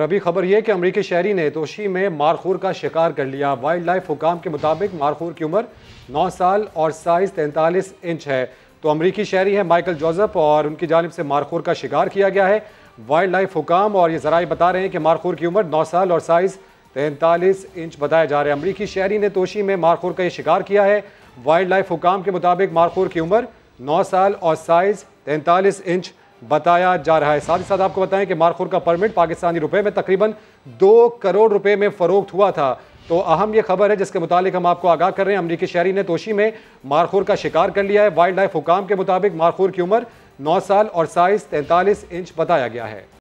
अभी खबर यह कि अमरीकी शहरी ने दोषी में मारखूर का शिकार कर लिया वाइल्ड लाइफ हुकाम के मुताबिक मारखूर की उम्र 9 साल और साइज 43 इंच है तो अमरीकी शहरी है माइकल जोजफ और उनकी जानब से मारखूर का शिकार किया गया है वाइल्ड लाइफ हुकाम और ये जराए बता रहे हैं कि मारखूर की उम्र नौ साल और साइज़ तैंतालीस इंच बताया जा रहा है अमरीकी शहरी ने तोशी में मारखूर का ये शिकार किया है वाइल्ड लाइफ हुकाम के मुताबिक मारखूर की उम्र नौ साल और साइज़ तैंतालीस इंच बताया जा रहा है साथ ही साथ आपको बताएं कि मारखोर का परमिट पाकिस्तानी रुपए में तकरीबन दो करोड़ रुपए में फरोख्त हुआ था तो अहम यह खबर है जिसके मुतालिक हम आपको आगाह कर रहे हैं अमरीकी शहरी ने तोशी में मारखोर का शिकार कर लिया है वाइल्ड लाइफ हुकाम के मुताबिक मारखोर की उम्र नौ साल और साइज तैंतालीस इंच बताया गया है